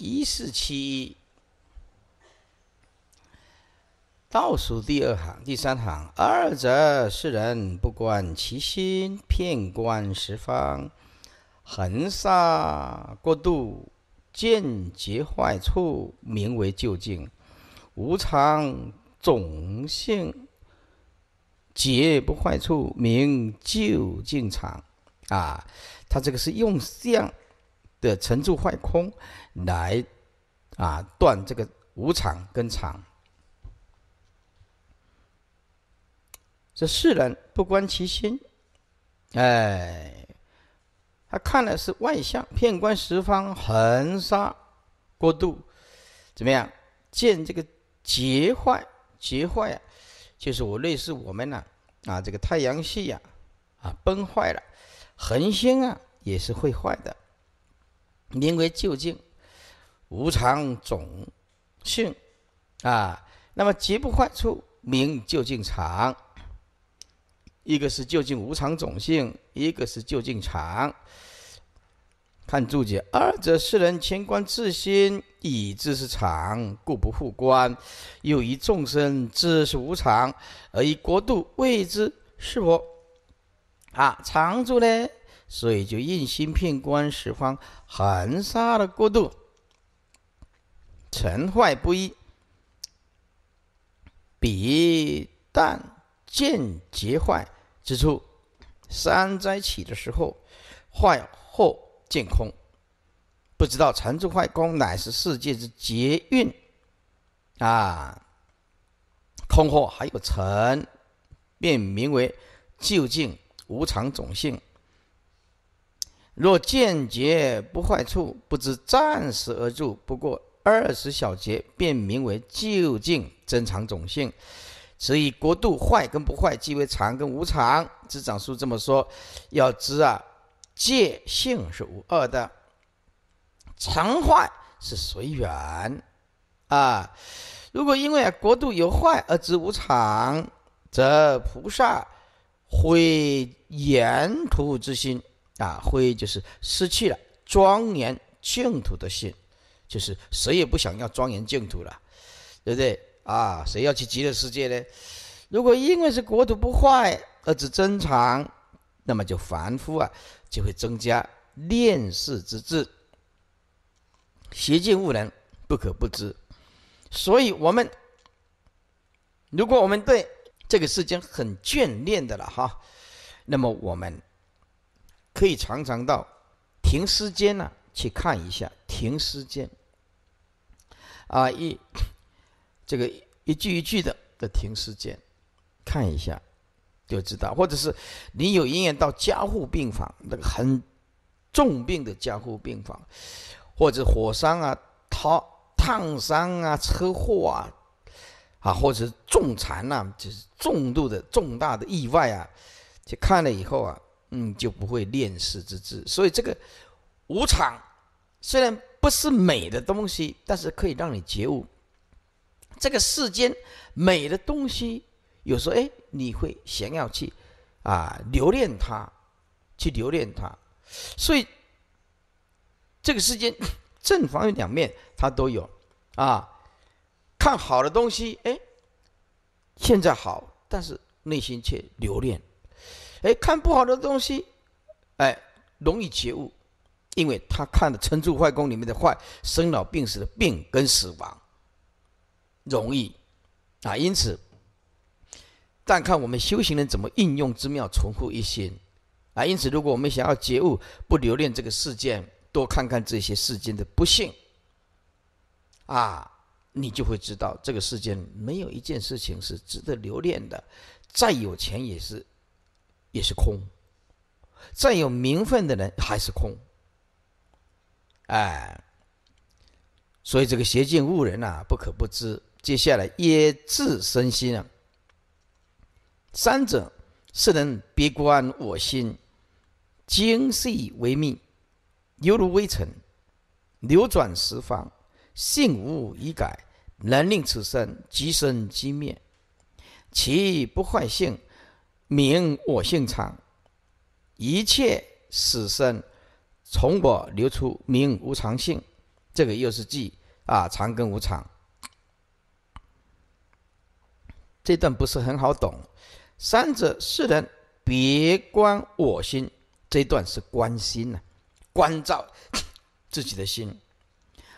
一四七一，倒数第二行、第三行，二者是人不观其心，片观十方，横沙过度见结坏处，名为究竟，无常种性结不坏处，名究竟常啊。他这个是用相的成就坏空。来，啊断这个无常跟常。这世人不观其心，哎，他看的是外相，遍观十方，横沙过度，怎么样？见这个结坏，结坏啊，就是我类似我们呢，啊这个太阳系呀，啊崩坏了，恒星啊也是会坏的，名为究竟。无常种性啊，那么极不坏处名就近常。一个是就近无常种性，一个是就近常。看注解，二者是人前观自心以知是常，故不复观；又以众生知是无常，而以国度未知是不啊常住呢？所以就印心骗观十方，横沙的过度。成坏不一，彼但见结坏之处，三灾起的时候，坏或见空，不知道成住坏空乃是世界之劫运啊，空或还有成，便名为究竟无常种性。若见结不坏处，不知暂时而住，不过。二十小节变名为究竟真常种性，所以国度坏跟不坏即为常跟无常。智长素这么说，要知啊，界性是无二的，常坏是随缘啊。如果因为国度有坏而知无常，则菩萨会言途之心啊，会就是失去了庄严净土的心。就是谁也不想要庄严净土了，对不对啊？谁要去极乐世界呢？如果因为是国土不坏而只增长，那么就凡夫啊就会增加恋世之志，邪见误人，不可不知。所以，我们如果我们对这个世间很眷恋的了哈，那么我们可以常常到停尸间呢去看一下停尸间。啊一，这个一句一句的的停尸间，看一下就知道，或者是你有缘到加护病房那个很重病的加护病房，或者火伤啊、烫烫伤啊、车祸啊，啊或者重残呐，就是重度的重大的意外啊，去看了以后啊，嗯就不会恋世之志，所以这个无常虽然。不是美的东西，但是可以让你觉悟。这个世间美的东西，有时候哎，你会想要去啊留恋它，去留恋它。所以这个世间 正反两面，它都有啊。看好的东西，哎，现在好，但是内心却留恋；哎，看不好的东西，哎，容易觉悟。因为他看的《成住坏宫里面的坏生老病死的病跟死亡，容易啊，因此，但看我们修行人怎么应用之妙，存乎一心啊。因此，如果我们想要觉悟，不留恋这个世界，多看看这些世间的不幸啊，你就会知道，这个世间没有一件事情是值得留恋的。再有钱也是，也是空；再有名分的人还是空。哎，所以这个邪境误人呐，不可不知。接下来，也制身心啊，三者世人别观我心，精细微密，犹如微尘，流转十方，性无已改，能令此生即生即灭。其不坏性，名我性常，一切死生。从我流出名无常性，这个又是记啊，常跟无常。这段不是很好懂。三者四人别观我心，这段是观心呢，关照 自己的心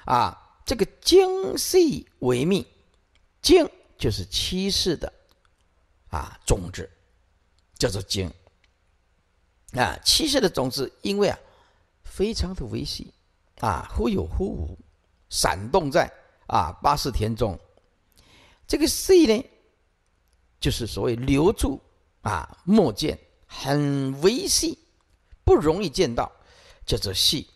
啊。这个精细为命，精就是七世的啊种子，叫做精。啊。七世的种子，因为啊。非常的微细，啊，忽有忽无，闪动在啊八十田中。这个细呢，就是所谓留住啊，莫见，很微细，不容易见到，叫做细。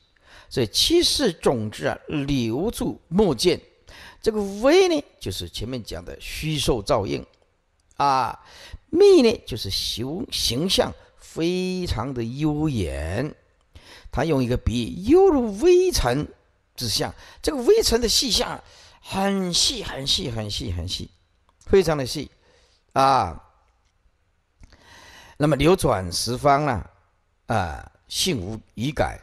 所以七识种子啊，留住莫见。这个微呢，就是前面讲的虚受照应，啊，密呢，就是形形象非常的幽远。他用一个比喻，犹如微尘之相。这个微尘的细相很细、很细、很细、很细，非常的细啊。那么流转十方呢？啊，性无已改，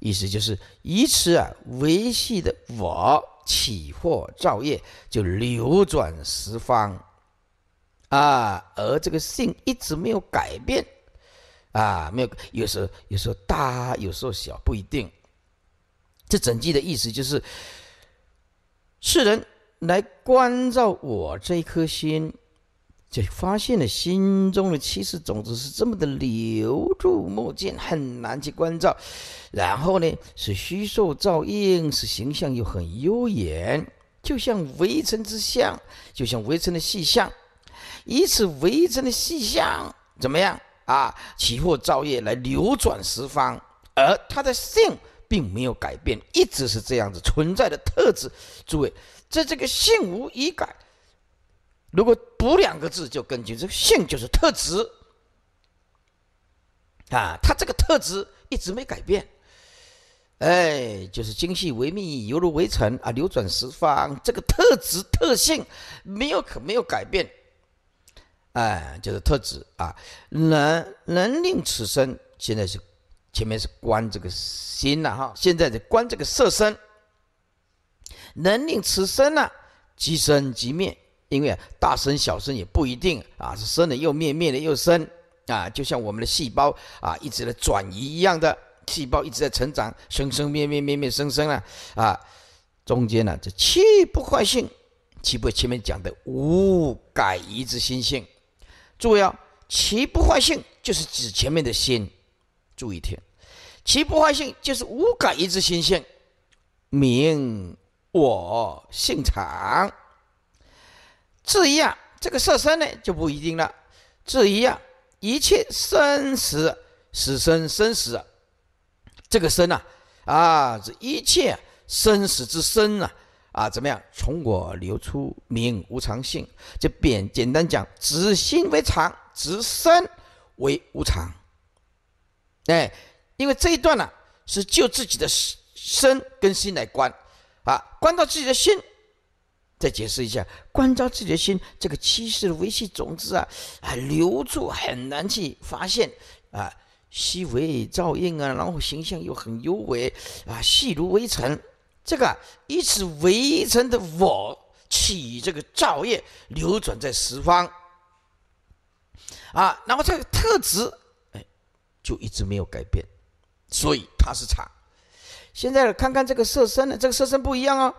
意思就是以此啊维系的我起惑造业就流转十方啊，而这个性一直没有改变。啊，没有，有时候有时候大，有时候小，不一定。这整句的意思就是：世人来关照我这一颗心，就发现了心中的七世种子是这么的流住莫见，很难去关照。然后呢，是虚受照应，是形象又很悠远，就像围城之象，就像围城的细象，以此围城的细象怎么样？啊，起或造业来流转十方，而它的性并没有改变，一直是这样子存在的特质。诸位，在这个性无一改，如果补两个字就根据这个性就是特质啊。它这个特质一直没改变，哎，就是精细为密，犹如围尘啊，流转十方，这个特质特性没有可没有改变。哎，就是特指啊，能能令此身，现在是前面是观这个心了哈，现在是观这个色身，能令此身呢，即生即灭，因为大生小生也不一定啊，是生了又灭，灭了又生啊，就像我们的细胞啊，一直在转移一样的，细胞一直在成长，生生灭灭，灭灭生生啊，啊，中间呢，这气不坏性，气不前面讲的无改移之心性。注意啊，其不坏性就是指前面的心，注意听，其不坏性就是无感一之心性，名我性常。字一样，这个色身呢就不一定了。字一样，一切生死、死生、生死，这个生啊啊，这一切生死之生啊。啊，怎么样？从我流出名无常性，就简简单讲，只心为常，只身为无常。哎，因为这一段呢，是就自己的身跟心来观，啊，观到自己的心，再解释一下，观照自己的心，这个七世的微细种子啊，啊，留住很难去发现啊，细微照应啊，然后形象又很优美啊，细如微尘。这个以此未成的我起这个造业，流转在十方，啊，那么这个特质，哎，就一直没有改变，所以它是常。现在看看这个色身呢，这个色身不一样啊。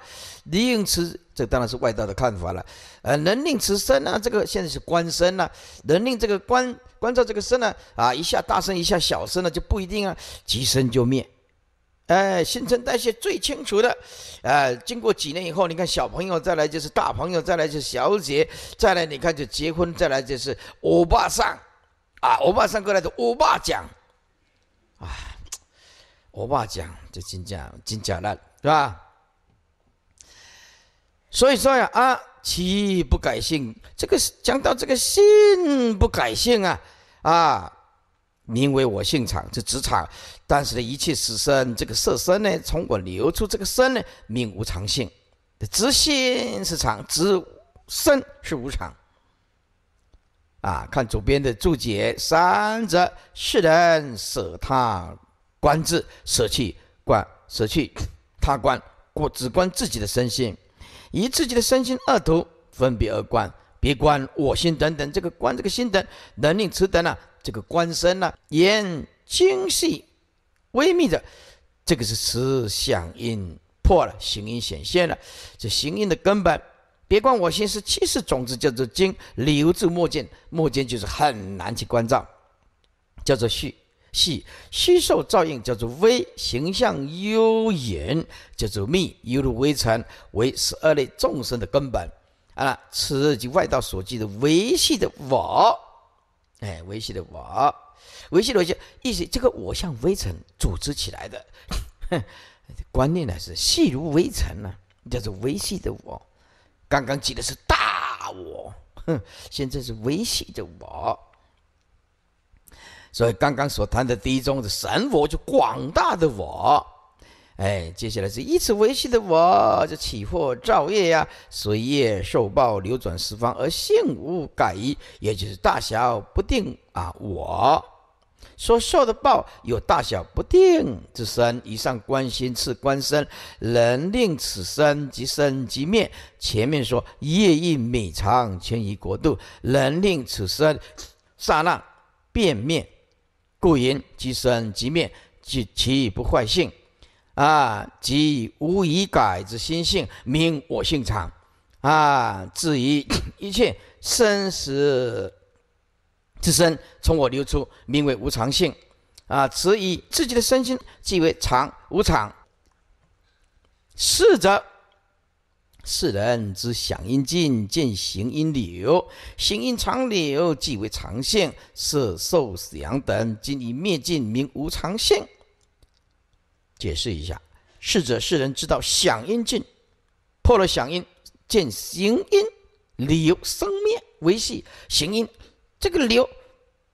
李永慈，这当然是外道的看法了。呃，能令此身啊，这个现在是官身呐，能令这个观观照这个身啊，啊，一下大声，一下小声呢，就不一定啊，即身就灭。哎，新陈代谢最清楚的，哎，经过几年以后，你看小朋友再来就是大朋友，再来就是小姐，再来你看就结婚，再来就是欧巴桑，啊，欧巴桑过来的欧巴讲，啊，欧巴讲就金奖，金奖烂，是吧？所以说呀，啊，其不改性，这个讲到这个性不改性啊，啊。名为我性场，这职场，但是呢，一切死生，这个色身呢，从我流出，这个身呢，命无常性，直心是常，直身是无常。啊，看左边的注解，三者是人舍他观之，舍去观，舍去他观，只观自己的身心，以自己的身心二途分别而观，别观我心等等，这个观，这个心等，能令此等呢。这个观身呢，眼精细微密者，这个是慈相应破了行因显现了，这行因的根本，别管我心是七识种子叫做精，留住末见，末见就是很难去关照，叫做虚细虚受造应叫做微形象幽隐叫做密犹如微尘，为十二类众生的根本啊，此即外道所记的微细的我。哎，微细的我，微细的像意思，这个我像微尘组织起来的观念呢，是细如微尘呢，叫做微细的我。刚刚记的是大我，哼，现在是微细的我。所以刚刚所谈的第一种是神我，就广大的我。哎，接下来是以此为系的，我就起惑造业呀，随业受报，流转十方，而性无改移，也就是大小不定啊。我所受的报有大小不定之身，以上关心次观身，能令此身即生即灭。前面说业亦美长，迁移国度，能令此身刹那变灭，故言即生即灭，及其不坏性。啊，即无以改之心性，名我性常；啊，至于一切生死之身，从我流出，名为无常性；啊，此以自己的身心即为常无常。是者，世人之想因尽，见行因流，行因常流，即为常性；色、受、想等，今以灭尽，名无常性。解释一下，世者世人知道，响音尽破了响音，见行音，流生灭维系行音，这个流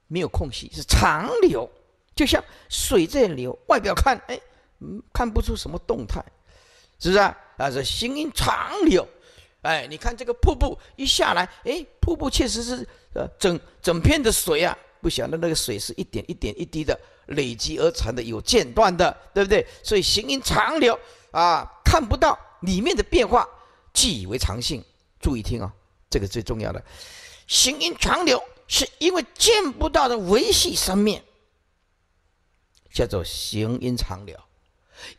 没有空隙，是长流，就像水在流，外表看哎，看不出什么动态，是不是啊？啊，这行音长流，哎，你看这个瀑布一下来，哎，瀑布确实是呃整整片的水啊，不晓得那个水是一点一点一滴的。累积而成的，有间断的，对不对？所以行音长流啊，看不到里面的变化，即以为常性。注意听啊，这个最重要的，行音长流是因为见不到的维系生命，叫做行音长流。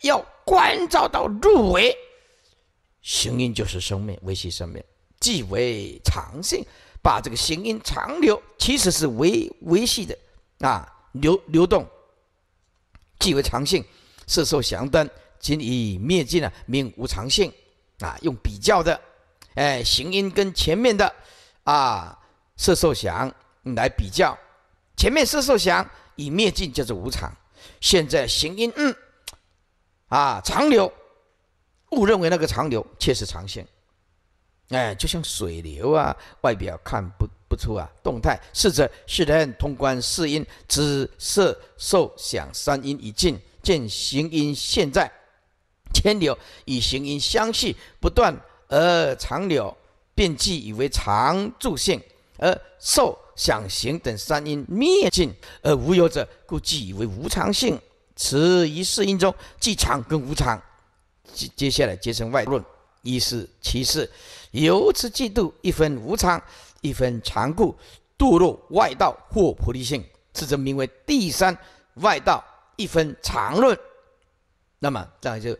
要关照到入围，行音就是生命，维系生命，即为常性。把这个行音长流其实是维维系的啊，流流动。即为常性，色受想等今已灭尽了，名无常性。啊，用比较的，哎，行音跟前面的，啊，色受想来比较，前面色受想已灭尽就是无常，现在行音嗯，啊，长流误认为那个长流却是常性。哎，就像水流啊，外表看不不出啊，动态。是者，是人通观四音，知色受想三音已尽，见行音现在，牵流与行音相续不断而长流，便即以为常住性；而受想行等三音灭尽而无有者，故即以为无常性。此一四音中，即常跟无常。接接下来结成外论。一是七事，由此嫉妒，一分无常，一分常故，堕入外道或菩提性，此则名为第三外道一分常论。那么这样就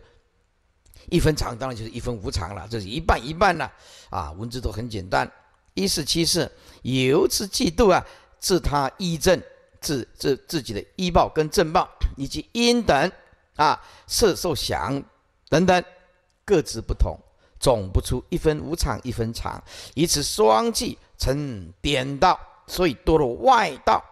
一分常，当然就是一分无常了，这是一半一半了。啊，文字都很简单。一是七事，由此嫉妒啊，自他依正，自自自己的依报跟正报，以及因等啊，色受想等等，各自不同。总不出一分无常，一分常，以此双计成点道，所以堕入外道。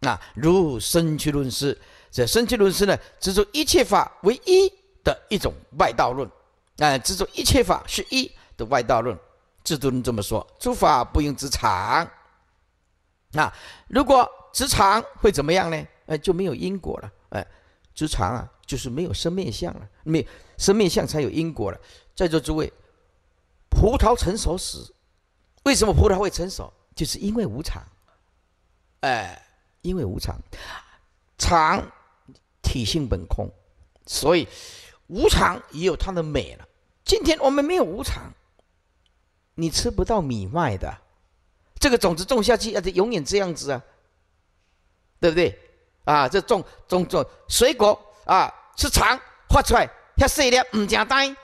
那如生趣论师，这生趣论师呢，执着一切法为一的一种外道论。哎，执着一切法是一的外道论，制度论这么说：诸法不应执常。那如果执常会怎么样呢？哎，就没有因果了。哎，执常啊，就是没有生灭相了。没生灭相才有因果了。在座诸位。葡萄成熟时，为什么葡萄会成熟？就是因为无常，哎，因为无常，常体性本空，所以无常也有它的美了。今天我们没有无常，你吃不到米麦的，这个种子种下去，而且永远这样子啊，对不对？啊，这种种种水果啊，吃长发出来，遐细粒唔正呆，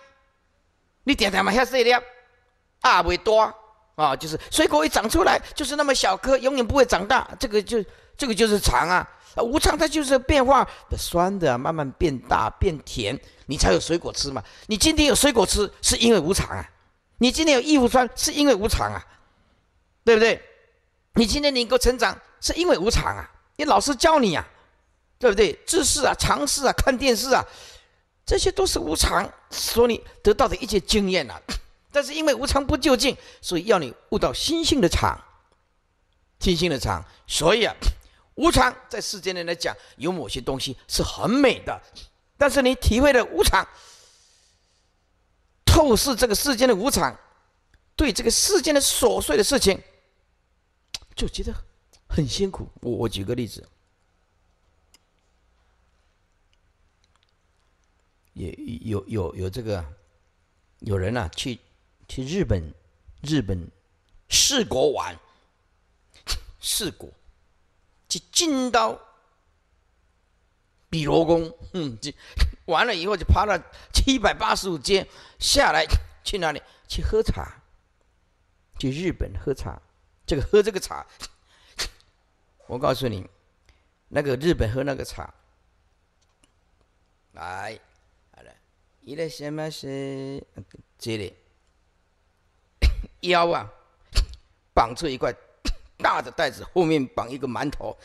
你点点嘛遐细粒。大为多啊，就是水果一长出来，就是那么小颗，永远不会长大。这个就这个就是常啊，无常它就是变化，酸的慢慢变大变甜，你才有水果吃嘛。你今天有水果吃，是因为无常啊；你今天有衣服穿，是因为无常啊，对不对？你今天能够成长，是因为无常啊。你老师教你啊，对不对？知识啊，尝试啊，看电视啊，这些都是无常，所你得到的一些经验呐。但是因为无常不究竟，所以要你悟到心性的常，心性的常。所以啊，无常在世间人来讲，有某些东西是很美的。但是你体会了无常，透视这个世间的无常，对这个世间的琐碎的事情，就觉得很辛苦。我我举个例子，也有有有这个有人啊去。去日本，日本四国玩，四国，去金刀比罗宫，哼，完了以后就爬了七百八十五阶下来，去哪里？去喝茶。去日本喝茶，这个喝这个茶，我告诉你，那个日本喝那个茶，来，好了，一个什么？是这里。腰啊，绑出一块大的袋子，后面绑一个馒头，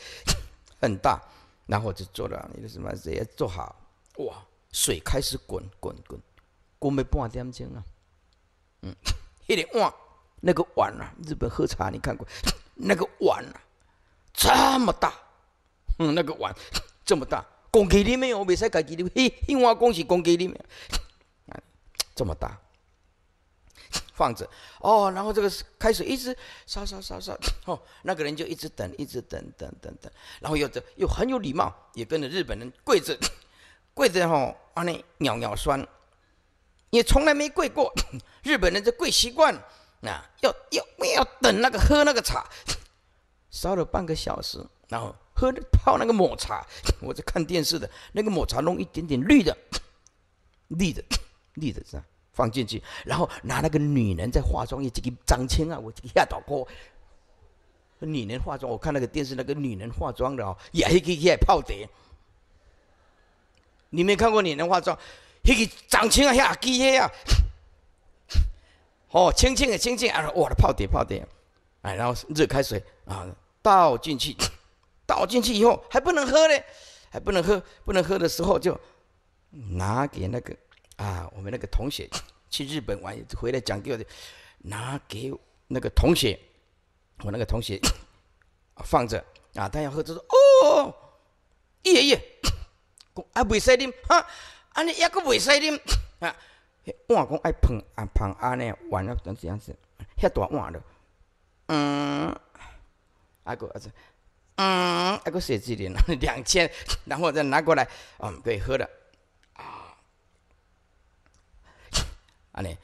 很大。然后就做了，那个什么，直接做好，哇，水开始滚滚滚，滚没半点钟了。嗯，一个碗，那个碗啊，日本喝茶你看过？那个碗啊，这么大，嗯，那个碗这么大，公鸡里面有，没使家己的，力，因碗我讲是攻击力，啊，这么大。放着，哦，然后这个开始一直烧烧烧烧，哦，那个人就一直等，一直等，等等等，然后又这又很有礼貌，也跟着日本人跪着 跪着，吼，啊那尿尿酸，也从来没跪过，日本人这跪习惯，啊，要要要等那个喝那个茶，烧了半个小时，然后喝泡那个抹茶，我在看电视的那个抹茶弄一点点绿的，绿的绿的这样。放进去，然后拿那个女人在化妆，一个张青啊，我这个丫头女人化妆，我看那个电视，那个女人化妆的哦，也是去泡点。你没看过女人化妆？嘿嘿，张青啊，呀，鸡嘿啊！哦，轻轻的，轻轻啊，我的泡点泡点，哎，然后热开水啊，倒进去，倒进去以后还不能喝呢，还不能喝，不能喝的时候就拿给那个。啊，我们那个同学去日本玩回来讲给我，拿给那个同学，我那个同学放着啊，他要喝就说：“哦，爷爷，啊，未使啉哈，安尼一个未使啉啊，碗公爱碰啊碰安尼，碗了等这样子，遐大碗了，嗯，阿个啊子，嗯，阿个写字里两千，然后再拿过来，嗯，可以喝了。”啊，你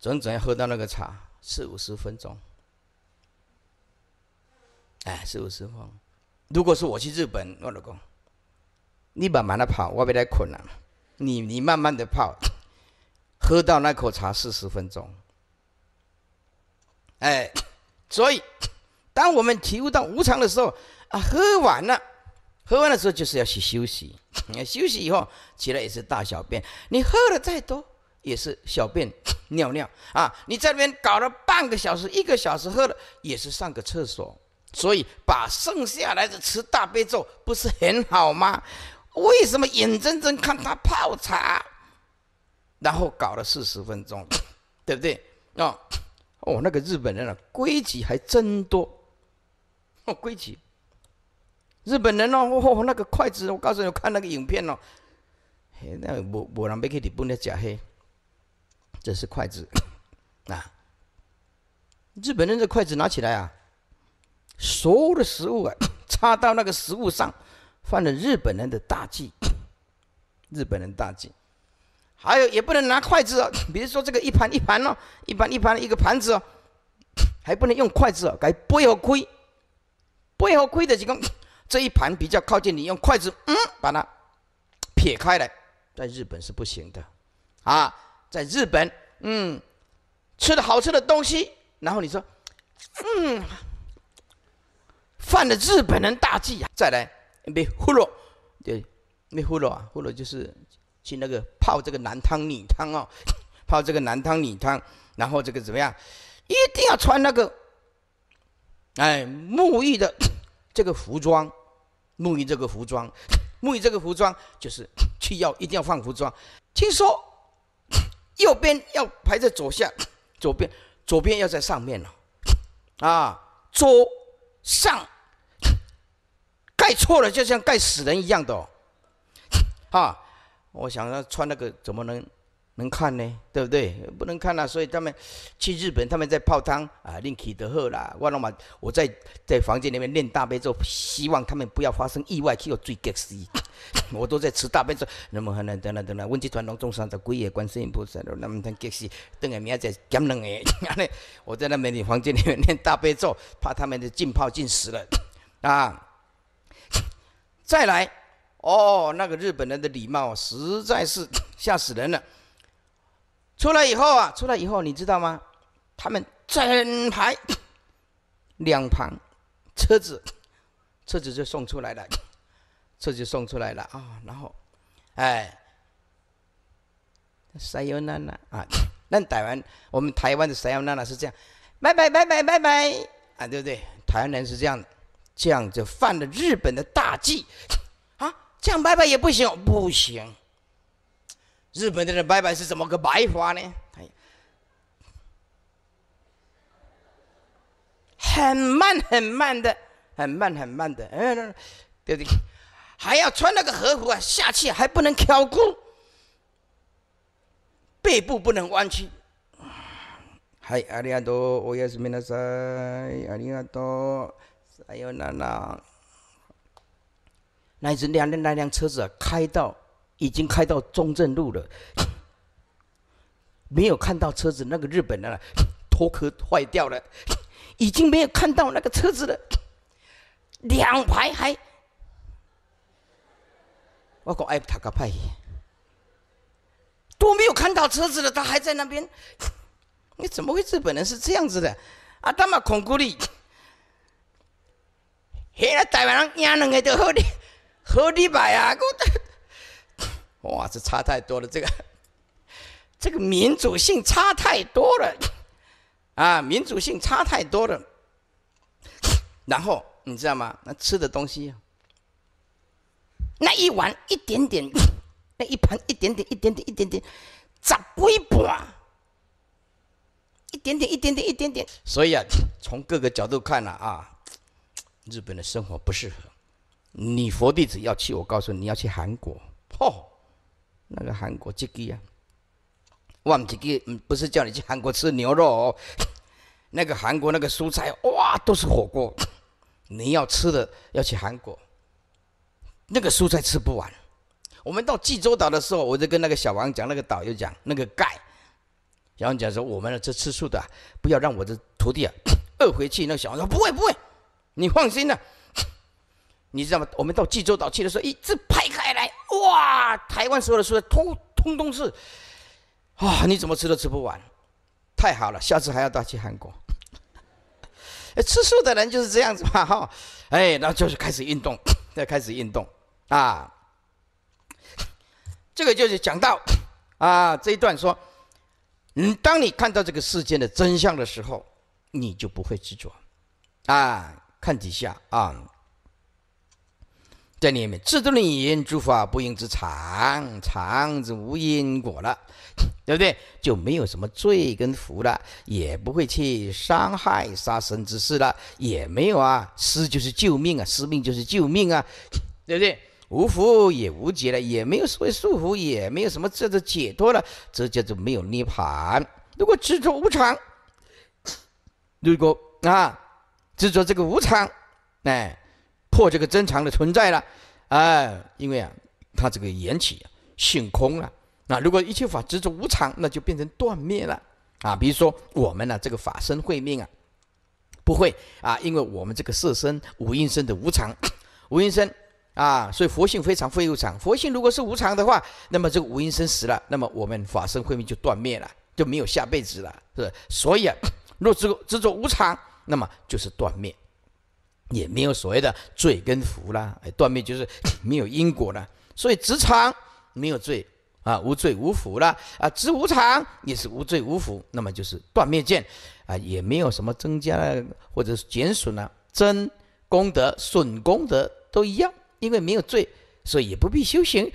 整整要喝到那个茶四五十分钟，哎，四五十分钟。如果是我去日本，我老公，你慢慢的泡，我别太困了。你你慢慢的泡，喝到那口茶四十分钟，哎，所以当我们体悟到无常的时候，啊，喝完了。喝完的时候就是要去休息，休息以后起来也是大小便。你喝了再多也是小便尿尿啊！你在那边搞了半个小时、一个小时，喝了也是上个厕所。所以把剩下来的吃大悲咒不是很好吗？为什么眼睁睁看他泡茶，然后搞了四十分钟，对不对？啊，哦，那个日本人啊，规矩还真多，哦，规矩。日本人哦，那个筷子，我告诉你，我看那个影片哦，那不不啷别去提，不能假黑，这是筷子，啊，日本人的筷子拿起来啊，所有的食物啊，插到那个食物上，犯了日本人的大忌，日本人大忌，还有也不能拿筷子哦，比如说这个一盘一盘哦，一盘一盘一个盘子哦，还不能用筷子哦，改背后亏，背后亏的几个。这一盘比较靠近你，用筷子嗯把它撇开来，在日本是不行的，啊，在日本嗯吃的好吃的东西，然后你说嗯犯了日本人大忌呀，再来没呼噜，对没呼噜啊，呼噜就是去那个泡这个男汤女汤啊，泡这个男汤女汤，然后这个怎么样，一定要穿那个哎沐浴的这个服装。沐浴这个服装，沐 浴这个服装就是 去要一定要换服装。听说 右边要排在左下，左边左边要在上面了，啊，左上盖错了，就像盖死人一样的，哦，啊，我想要穿那个怎么能？能看呢，对不对？不能看啦，所以他们去日本，他们在泡汤啊，念起得喝啦。我那么，我在在房间里面念大悲咒，希望他们不要发生意外，去有最结死。我都在吃大悲咒。那么，很等等等等，文殊菩萨、龙众鬼也观世音菩萨，那么他结死，等下明仔天减两个。我在那边的房间里面念大悲咒，怕他们的浸泡进食了 啊。再来哦，那个日本人的礼貌实在是吓死人了。出来以后啊，出来以后你知道吗？他们整排 两旁车子，车子就送出来了，车子送出来了啊，然后，哎，塞哟娜娜啊，那台湾我们台湾的塞哟娜娜是这样，拜拜拜拜拜拜啊，对不对？台湾人是这样的，这样就犯了日本的大忌啊，这样拜拜也不行，不行。日本的人拜拜是怎么个拜法呢？很慢很慢的，很慢很慢的，嗯，对不对？还要穿那个和服啊，下去还不能跳过，背部不能弯曲。嗨，阿里阿多，那塞，阿里阿多，哎呦，那辆那辆车子开到。已经开到中正路了，没有看到车子。那个日本的 脱壳坏掉了，已经没有看到那个车子了。两排还，我讲哎，他个派，都没有看到车子了，他还在那边。你怎么会日本人是这样子的？啊，他妈恐怖利，现台湾人两个好哩，好哩吧呀，我。哇，这差太多了！这个，这个民主性差太多了，啊，民主性差太多了。然后你知道吗？那吃的东西，那一碗一点点，那一盘一点点，一点点，一点点，咋不一啊？一点点，一点点，一点点。所以啊，从各个角度看了啊，日本的生活不适合。你佛弟子要去，我告诉你，你要去韩国，吼！那个韩国鸡鸡啊，万这个不是叫你去韩国吃牛肉哦。那个韩国那个蔬菜哇，都是火锅。你要吃的要去韩国。那个蔬菜吃不完。我们到济州岛的时候，我就跟那个小王讲，那个导游讲，那个钙。然后讲说，我们这吃素的，不要让我的徒弟啊 饿回去。那小王说，不会不会，你放心的。你知道吗？我们到济州岛去的时候，一直排开。哇，台湾所有的蔬菜通通通是，啊，你怎么吃都吃不完，太好了，下次还要带去韩国。吃素的人就是这样子嘛哈，哎，那就是开始运动，再开始运动啊。这个就是讲到啊这一段说，嗯，当你看到这个事件的真相的时候，你就不会执着啊，看底下啊。在里面执着的因，诸法不应之常，常之无因果了，对不对？就没有什么罪跟福了，也不会去伤害杀生之事了，也没有啊，吃就是救命啊，失命就是救命啊，对不对？无福也无劫了，也没有所谓束缚，也没有什么这种解脱了，这叫做没有涅槃。如果执着无常，如果啊，执着这个无常，哎。破这个真常的存在了，哎，因为啊，它这个缘起性空了。那如果一切法执着无常，那就变成断灭了啊。比如说我们呢，这个法身慧命啊，不会啊，因为我们这个色身、五阴身的无常，五阴身啊，所以佛性非常非无常。佛性如果是无常的话，那么这个五阴身死了，那么我们法身慧命就断灭了，就没有下辈子了，是。所以啊，若执执着无常，那么就是断灭。也没有所谓的罪跟福啦，哎，断灭就是没有因果了。所以职场没有罪啊，无罪无福了啊，职无常也是无罪无福，那么就是断灭见，啊，也没有什么增加或者减损了，增功德、损功德都一样，因为没有罪，所以也不必修行，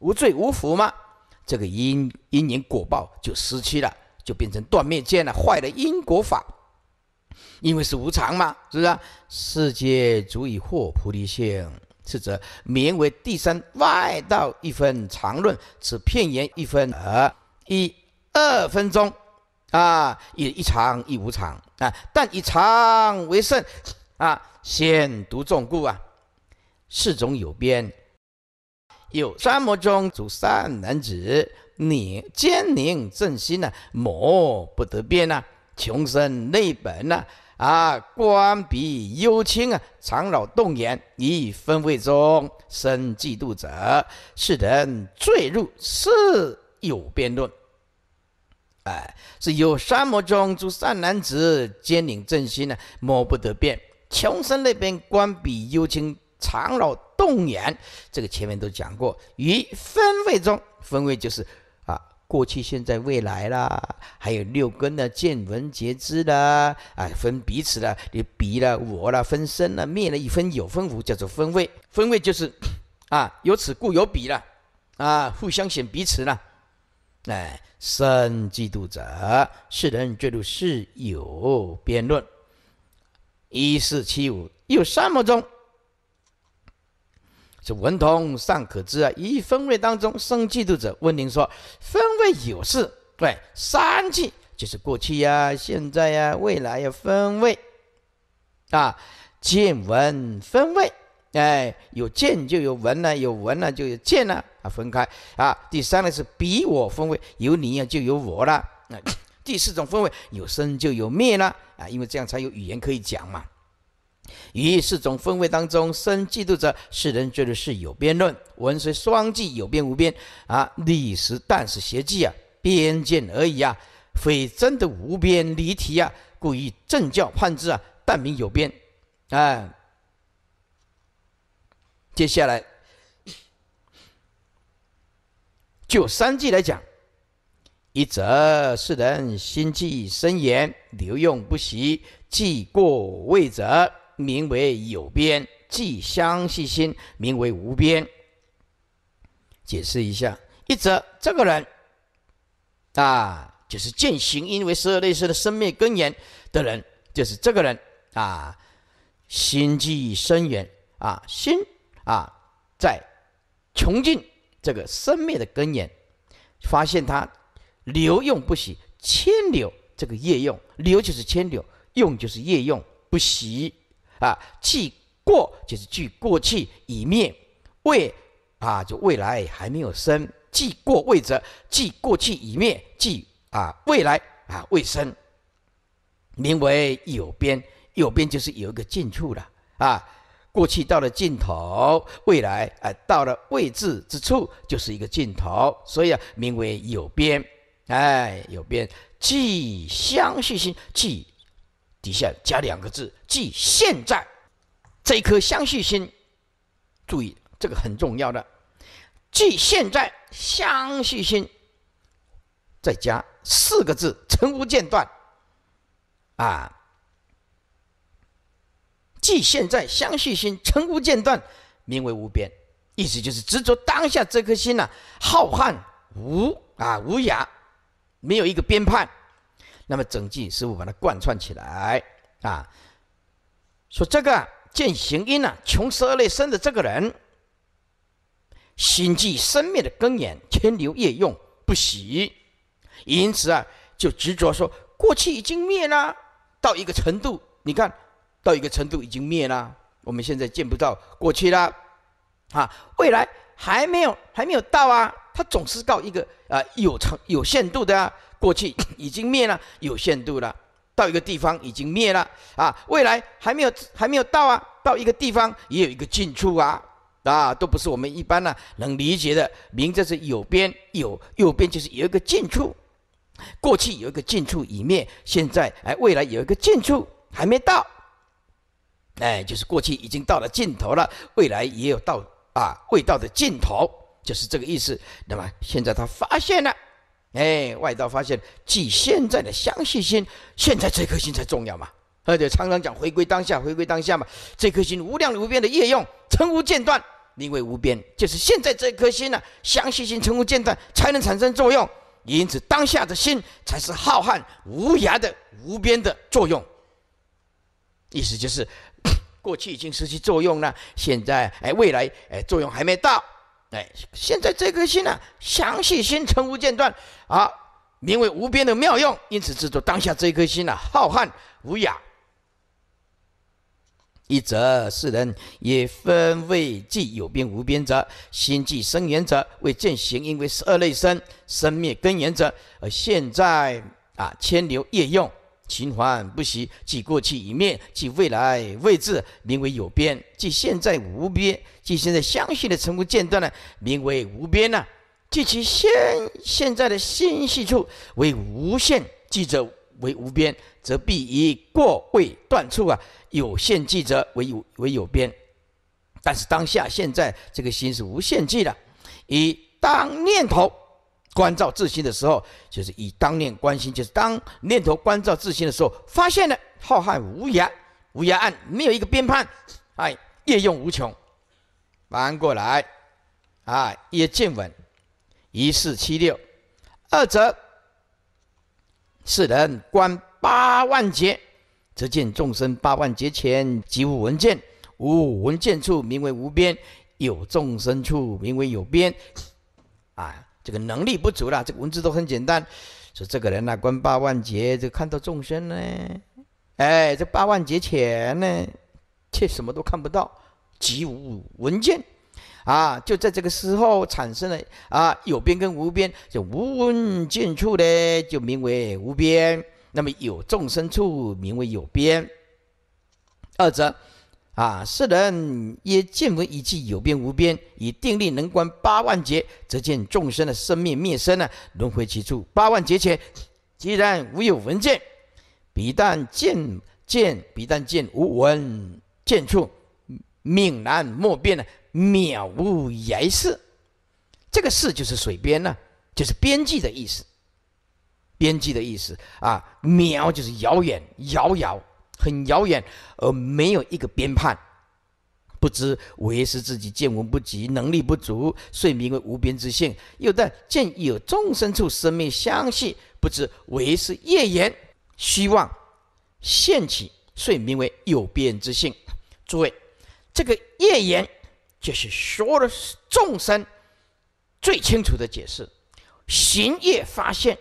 无罪无福嘛。这个因因缘果报就失去了，就变成断灭见了，坏了因果法。因为是无常嘛，是不是啊？世界足以获菩提性，是则名为第三外道一分常论，此片言一分而一二分钟，啊，以一常一无常啊，但以常为胜啊。先读众故啊，四种有边，有三摩中主善男子，你坚宁正心呢，魔不得变呢。穷生内本呢？啊，观彼幽清啊，常扰动言，以分位中生嫉妒者，是人坠入是有辩论。哎，是由三摩中诸善男子坚领正心呢，莫不得变。穷生那边观彼幽清常扰动言，这个前面都讲过，于分位中，分位就是。过去、现在、未来啦，还有六根呢，见闻觉知的，啊，分彼此的，你彼了，我了，分身了，灭了一分有分无，叫做分位。分位就是，啊，有此故有彼了，啊，互相显彼此了。哎，生嫉妒者，世人皆如是有辩论。一四七五，有三摩中。这文同尚可知啊，一分位当中生嫉度者，问您说分位有事，对，三季就是过去呀、现在呀、未来呀，分位啊，见闻分位，哎，有见就有闻呢，有闻呢就有见呢，啊，分开啊。第三呢是彼我分位，有你呀就有我了。那第四种分位，有生就有灭了啊，因为这样才有语言可以讲嘛。于四种分位当中生嫉妒者，世人觉得是有边论；闻虽双记有边无边啊，理实但是邪记啊，边见而已啊，非真的无边离题啊。故以正教判之啊，但名有边啊。接下来就三记来讲，一则世人心计深严，留用不习，记过未者。名为有边，即相系心；名为无边。解释一下，一则这个人啊，就是践行因为十二类似的生灭根源的人，就是这个人啊，心计深远啊，心啊，在穷尽这个生灭的根源，发现他流用不息，千流这个业用流就是千流，用就是业用不息。啊，既过就是既过去已灭未啊，就未来还没有生。既过未则既过去已灭，既啊未来啊未生，名为有边。有边就是有一个近处了啊。过去到了尽头，未来啊，到了未置之处，就是一个尽头。所以啊，名为有边。哎，有边既相续心既。底下加两个字，即现在，这一颗相信心，注意这个很重要的，即现在相信心。再加四个字，成无间断，啊，即现在相信心成无间断，名为无边，意思就是执着当下这颗心呐，浩瀚无啊无涯，没有一个边畔。那么整句师傅把它贯穿起来啊，说这个见行因呢，穷十二类生的这个人，心计生灭的根源，天留夜用不喜，因此啊，就执着说过去已经灭了，到一个程度，你看到一个程度已经灭了，我们现在见不到过去啦，啊，未来还没有还没有到啊。它总是到一个啊有长有限度的啊，过去已经灭了，有限度了。到一个地方已经灭了啊，未来还没有还没有到啊，到一个地方也有一个近处啊啊，都不是我们一般呢能理解的。明这是有边有右边就是有一个近处，过去有一个近处已灭，现在哎未来有一个近处还没到，哎就是过去已经到了尽头了，未来也有到啊未到的尽头。就是这个意思。那么现在他发现了，哎，外道发现，即现在的相信心，现在这颗心才重要嘛？而且常常讲回归当下，回归当下嘛，这颗心无量无边的业用，成无间断，因为无边。就是现在这颗心呢，相信心成无间断，才能产生作用。因此，当下的心才是浩瀚无涯的无边的作用。意思就是，过去已经失去作用了，现在哎，未来哎，作用还没到。哎，现在这颗心呢，详细心成无间断，啊，名为无边的妙用，因此制作当下这颗心呢，浩瀚无涯。一则世人也分为即有边无边者，心即生缘者为见行，因为十二类生生灭根源者，而现在啊，千流夜用。循环不息，即过去一面，即未来未至，名为有边；即现在无边，即现在相信的成功间断呢，名为无边呢。即其现现在的心系处为无限，即者为无边，则必以过未断处啊，有限即者为有为有边。但是当下现在这个心是无限计的，以当念头。观照自心的时候，就是以当念观心，就是当念头观照自心的时候，发现了浩瀚无涯、无涯岸，没有一个边畔，哎，夜用无穷。翻过来，啊，也见闻一四七六，二者，世人观八万劫，则见众生八万劫前即无闻见，无闻见处名为无边，有众生处名为有边，哎。这个能力不足了，这个文字都很简单，说这个人呐，观八万劫，这看到众生呢，哎，这八万劫前呢，却什么都看不到，即无闻见，啊，就在这个时候产生了啊，有边跟无边，就无闻见处呢，就名为无边，那么有众生处名为有边，二者。啊！世人曰：“见闻一记，有边无边，以定力能观八万劫，则见众生的生命灭生呢，轮回其处八万劫前。既然无有闻见，彼但见见，彼但见无闻见处，泯难莫变呢，渺无言事。这个‘事’就是水边呢，就是边际的意思。边际的意思啊，‘渺’就是遥远，遥遥。”很遥远，而没有一个编判。不知为是自己见闻不及，能力不足，遂名为无边之性；又但见有众生处，生命相续，不知为是业缘虚妄现起，遂名为有边之性。诸位，这个业缘就是说是众生最清楚的解释，行业发现。